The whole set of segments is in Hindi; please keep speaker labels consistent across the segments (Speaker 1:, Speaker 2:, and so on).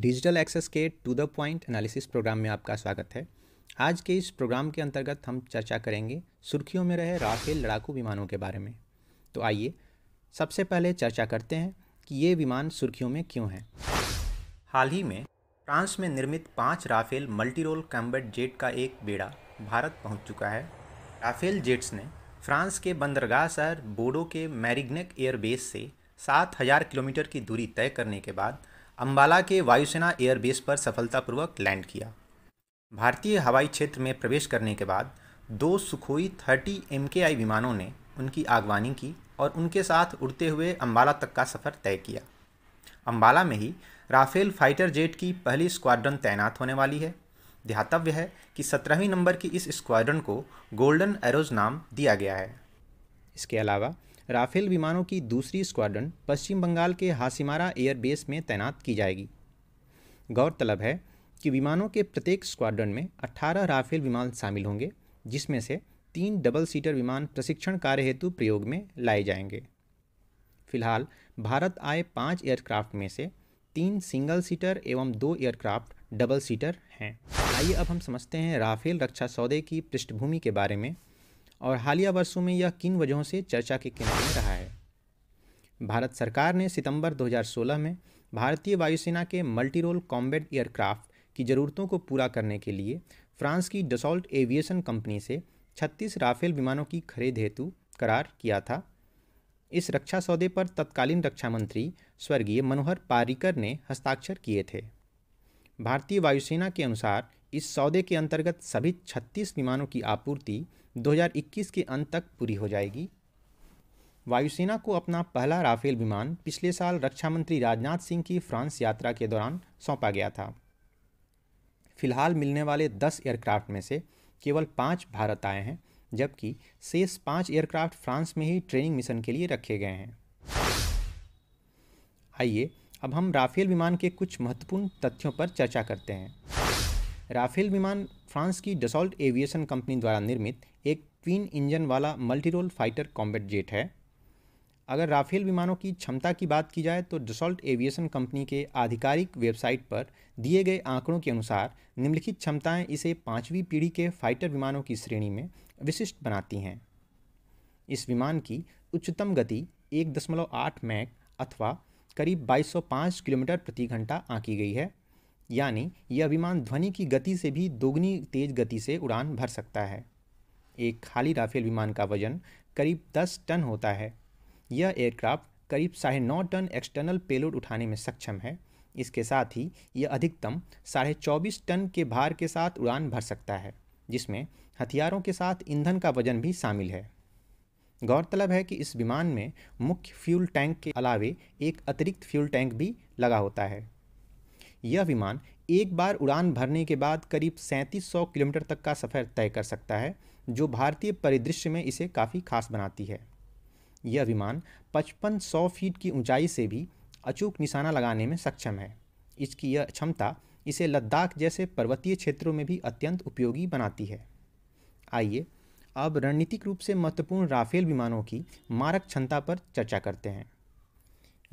Speaker 1: डिजिटल एक्सेस के to the point analysis program में आपका स्वागत है आज के इस प्रोग्राम के अंतर्गत हम चर्चा करेंगे सुर्खियों में रहे राफेल लड़ाकू विमानों के बारे में तो आइए सबसे पहले चर्चा करते हैं कि ये विमान सुर्खियों में क्यों हैं हाल ही में फ्रांस में निर्मित पाँच राफेल मल्टीरोल कैम्बेट जेट का एक बेड़ा भारत पहुँच चुका है राफेल जेट्स ने फ्रांस के बंदरगाह शहर बोडो के मैरिग्नेक एयरबेस से सात हज़ार किलोमीटर की दूरी तय करने के बाद अम्बाला के वायुसेना एयरबेस पर सफलतापूर्वक लैंड किया भारतीय हवाई क्षेत्र में प्रवेश करने के बाद दो सुखोई थर्टी एम विमानों ने उनकी आगवानी की और उनके साथ उड़ते हुए अम्बाला तक का सफ़र तय किया अम्बाला में ही राफेल फाइटर जेट की पहली स्क्वाड्रन तैनात होने वाली है ध्यातव्य है कि सत्रहवीं नंबर की इस स्क्वाड्रन को गोल्डन एरोज नाम दिया गया है इसके अलावा राफेल विमानों की दूसरी स्क्वाड्रन पश्चिम बंगाल के हासीमारा एयरबेस में तैनात की जाएगी गौरतलब है कि विमानों के प्रत्येक स्क्वाड्रन में 18 राफेल विमान शामिल होंगे जिसमें से तीन डबल सीटर विमान प्रशिक्षण कार्य हेतु प्रयोग में लाए जाएंगे फिलहाल भारत आए पाँच एयरक्राफ्ट में से तीन सिंगल सीटर एवं दो एयरक्राफ्ट डबल सीटर हैं आइए अब हम समझते हैं राफेल रक्षा सौदे की पृष्ठभूमि के बारे में और हालिया वर्षों में यह किन वजहों से चर्चा के केंद्र में रहा है भारत सरकार ने सितंबर 2016 में भारतीय वायुसेना के मल्टीरोल रोल कॉम्बैट एयरक्राफ्ट की ज़रूरतों को पूरा करने के लिए फ्रांस की डसॉल्ट एविएशन कंपनी से 36 राफेल विमानों की खरीद हेतु करार किया था इस रक्षा सौदे पर तत्कालीन रक्षा मंत्री स्वर्गीय मनोहर पारिकर ने हस्ताक्षर किए थे भारतीय वायुसेना के अनुसार इस सौदे के अंतर्गत सभी 36 विमानों की आपूर्ति 2021 के अंत तक पूरी हो जाएगी वायुसेना को अपना पहला राफेल विमान पिछले साल रक्षा मंत्री राजनाथ सिंह की फ्रांस यात्रा के दौरान सौंपा गया था फिलहाल मिलने वाले दस एयरक्राफ्ट में से केवल पाँच भारत आए हैं जबकि शेष पाँच एयरक्राफ्ट फ्रांस में ही ट्रेनिंग मिशन के लिए रखे गए हैं आइए अब हम राफेल विमान के कुछ महत्वपूर्ण तथ्यों पर चर्चा करते हैं राफेल विमान फ्रांस की डसॉल्ट एविएशन कंपनी द्वारा निर्मित एक ट्वीन इंजन वाला मल्टीरोल फाइटर कॉम्बैट जेट है अगर राफेल विमानों की क्षमता की बात की जाए तो डसॉल्ट एविएशन कंपनी के आधिकारिक वेबसाइट पर दिए गए आंकड़ों के अनुसार निम्नलिखित क्षमताएं इसे पाँचवीं पीढ़ी के फाइटर विमानों की श्रेणी में विशिष्ट बनाती हैं इस विमान की उच्चतम गति एक दशमलव आठ मैक अथवा करीब 2205 किलोमीटर प्रति घंटा आंकी गई है यानी यह विमान ध्वनि की गति से भी दोगुनी तेज गति से उड़ान भर सकता है एक खाली राफेल विमान का वजन करीब 10 टन होता है यह एयरक्राफ्ट करीब साढ़े नौ टन एक्सटर्नल पेलोड उठाने में सक्षम है इसके साथ ही यह अधिकतम साढ़े चौबीस टन के भार के साथ उड़ान भर सकता है जिसमें हथियारों के साथ ईंधन का वजन भी शामिल है गौरतलब है कि इस विमान में मुख्य फ्यूल टैंक के अलावे एक अतिरिक्त फ्यूल टैंक भी लगा होता है यह विमान एक बार उड़ान भरने के बाद करीब 3700 किलोमीटर तक का सफ़र तय कर सकता है जो भारतीय परिदृश्य में इसे काफ़ी खास बनाती है यह विमान 5500 फीट की ऊंचाई से भी अचूक निशाना लगाने में सक्षम है इसकी यह क्षमता इसे लद्दाख जैसे पर्वतीय क्षेत्रों में भी अत्यंत उपयोगी बनाती है आइए अब रणनीतिक रूप से महत्वपूर्ण राफेल विमानों की मारक क्षमता पर चर्चा करते हैं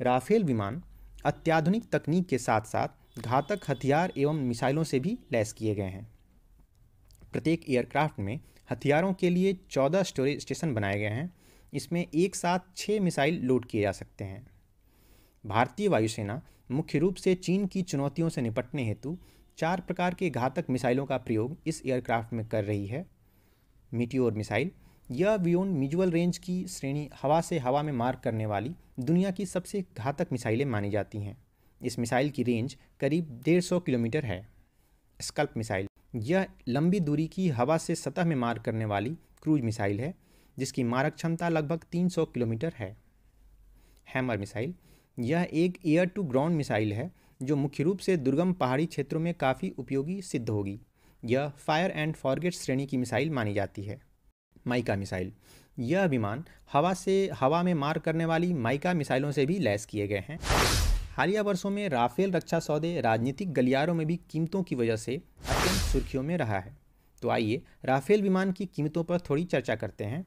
Speaker 1: राफेल विमान अत्याधुनिक तकनीक के साथ साथ घातक हथियार एवं मिसाइलों से भी लैस किए गए हैं प्रत्येक एयरक्राफ्ट में हथियारों के लिए चौदह स्टोरेज स्टेशन बनाए गए हैं इसमें एक साथ छः मिसाइल लोड किए जा सकते हैं भारतीय वायुसेना मुख्य रूप से चीन की चुनौतियों से निपटने हेतु चार प्रकार के घातक मिसाइलों का प्रयोग इस एयरक्राफ्ट में कर रही है मिट्योर मिसाइल यह वियोन मिजुअल रेंज की श्रेणी हवा से हवा में मार करने वाली दुनिया की सबसे घातक मिसाइलें मानी जाती हैं इस मिसाइल की रेंज करीब 150 किलोमीटर है स्कल्प मिसाइल यह लंबी दूरी की हवा से सतह में मार करने वाली क्रूज मिसाइल है जिसकी मारक क्षमता लगभग 300 किलोमीटर है हैमर मिसाइल यह एक एयर टू ग्राउंड मिसाइल है जो मुख्य रूप से दुर्गम पहाड़ी क्षेत्रों में काफ़ी उपयोगी सिद्ध होगी यह फायर एंड फॉरगेट श्रेणी की मिसाइल मानी जाती है माइका मिसाइल यह विमान हवा से हवा में मार करने वाली माइका मिसाइलों से भी लैस किए गए हैं हालिया वर्षों में राफेल रक्षा सौदे राजनीतिक गलियारों में भी कीमतों की वजह से अत्यंत सुर्खियों में रहा है तो आइए राफेल विमान की कीमतों पर थोड़ी चर्चा करते हैं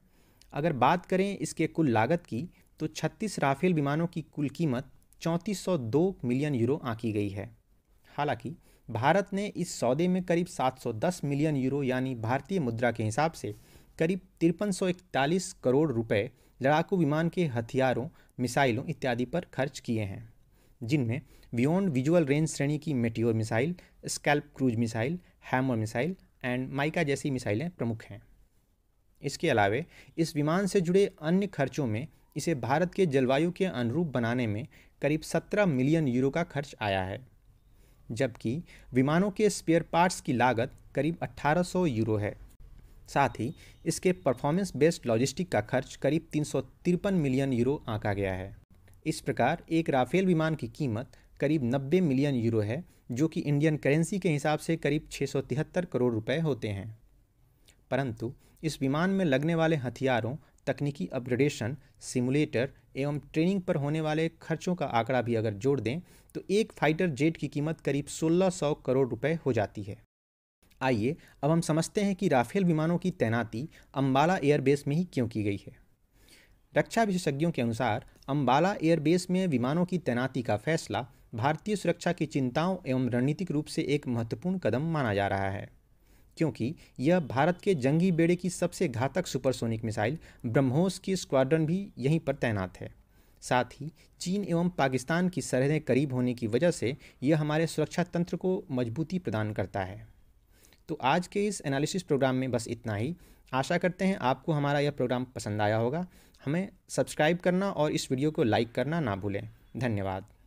Speaker 1: अगर बात करें इसके कुल लागत की तो 36 राफेल विमानों की कुल कीमत 3402 मिलियन यूरो आंकी गई है हालांकि भारत ने इस सौदे में करीब 710 मिलियन यूरो यानी भारतीय मुद्रा के हिसाब से करीब तिरपन करोड़ रुपए लड़ाकू विमान के हथियारों मिसाइलों इत्यादि पर खर्च किए हैं जिनमें बियॉन्ड विजुअल रेंज श्रेणी की Meteor missile SCALP cruise missile HAMMER missile and MICA जैसी मिसाइलें प्रमुख हैं इसके अलावे इस विमान से जुड़े अन्य खर्चों में इसे भारत के जलवायु के अनुरूप बनाने में करीब 17 मिलियन यूरो का खर्च आया है जबकि विमानों के स्पेयर पार्ट्स की लागत करीब 1800 यूरो है साथ ही इसके परफॉर्मेंस बेस्ड लॉजिस्टिक का खर्च करीब तीन मिलियन यूरो आंका गया है इस प्रकार एक राफेल विमान की कीमत करीब 90 मिलियन यूरो है जो कि इंडियन करेंसी के हिसाब से करीब छः करोड़ रुपए होते हैं परंतु इस विमान में लगने वाले हथियारों तकनीकी अपग्रेडेशन सिमुलेटर एवं ट्रेनिंग पर होने वाले खर्चों का आंकड़ा भी अगर जोड़ दें तो एक फाइटर जेट की कीमत करीब 1600 करोड़ रुपए हो जाती है आइए अब हम समझते हैं कि राफेल विमानों की तैनाती अम्बाला एयरबेस में ही क्यों की गई है रक्षा विशेषज्ञों के अनुसार अम्बाला एयरबेस में विमानों की तैनाती का फैसला भारतीय सुरक्षा की चिंताओं एवं रणनीतिक रूप से एक महत्वपूर्ण कदम माना जा रहा है क्योंकि यह भारत के जंगी बेड़े की सबसे घातक सुपरसोनिक मिसाइल ब्रह्मोस की स्क्वाड्रन भी यहीं पर तैनात है साथ ही चीन एवं पाकिस्तान की सरहदें करीब होने की वजह से यह हमारे सुरक्षा तंत्र को मजबूती प्रदान करता है तो आज के इस एनालिसिस प्रोग्राम में बस इतना ही आशा करते हैं आपको हमारा यह प्रोग्राम पसंद आया होगा हमें सब्सक्राइब करना और इस वीडियो को लाइक करना ना भूलें धन्यवाद